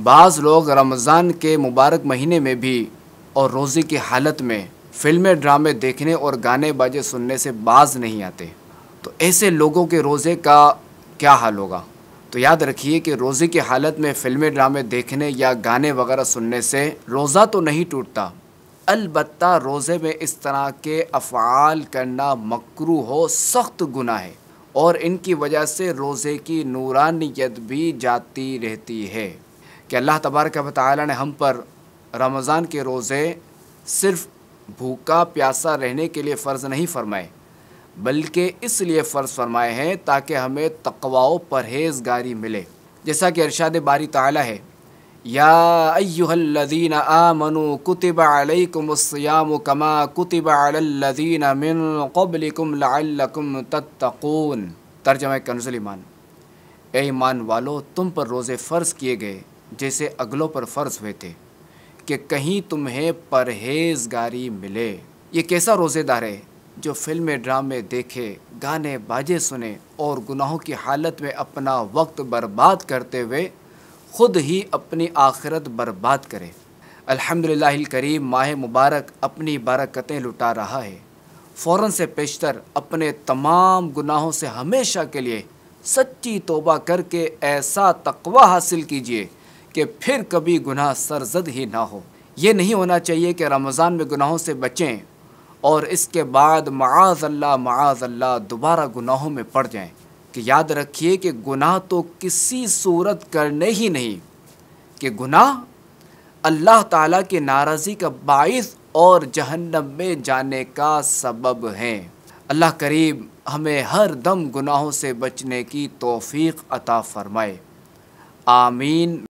बाज़ लोग रमज़ान के मुबारक महीने में भी और रोज़े की हालत में फिल्में ड्रामे देखने और गाने बाजे सुनने से बाज नहीं आते तो ऐसे लोगों के रोज़े का क्या हाल होगा तो याद रखिए कि रोज़े की हालत में फिल्में ड्रामे देखने या गाने वगैरह सुनने से रोज़ा तो नहीं टूटता अलबत् रोज़े में इस तरह के अफ़ाल करना मकरू हो सख्त गुना है और इनकी वजह से रोज़े की नूरानियत भी जाती रहती है कि अल्लाह तबारक वाली ने हम पर रमज़ान के रोज़े सिर्फ़ भूखा प्यासा रहने के लिए फ़र्ज़ नहीं फरमाए बल्कि इसलिए फ़र्ज़ फरमाए हैं ताकि हमें तकवाओ परहेज़गारी मिले जैसा कि अरशाद बारी ताला है या अयुहल्लदीन आमनु कुतिब अलैकुमुस्सियाम कमा कुतिब अलल्लदीन मिन क़बलिकुम लअल्लकुम तत्तकून तर्जमा कनजुल ईमान ए ईमान वालो तुम पर रोज़े फ़र्ज़ किए गए जैसे अगलों पर फ़र्ज हुए थे कि कहीं तुम्हें परहेजगारी मिले ये कैसा रोज़ेदार है जो फिल्में ड्रामे देखे गाने बाजे सुने और गुनाहों की हालत में अपना वक्त बर्बाद करते हुए ख़ुद ही अपनी आखिरत बर्बाद करे अल्हम्दुलिल्लाह करीम माह मुबारक अपनी बरकतें लुटा रहा है फ़ौर से पेशतर अपने तमाम गुनाहों से हमेशा के लिए सच्ची तोबा करके ऐसा तकवा हासिल कीजिए कि फिर कभी गुनाह सरजद ही ना हो ये नहीं होना चाहिए कि रमज़ान में गुनाहों से बचें और इसके बाद माज अल्लाह दोबारा गुनाहों में पड़ जाएं कि याद रखिए कि गुनाह तो किसी सूरत करने ही नहीं कि गुनाह अल्लाह ताला की नाराज़ी का बायस और जहन्नम में जाने का सबब है अल्लाह करीब हमें हर दम गुनाहों से बचने की तौफीक अता फ़रमाए आमीन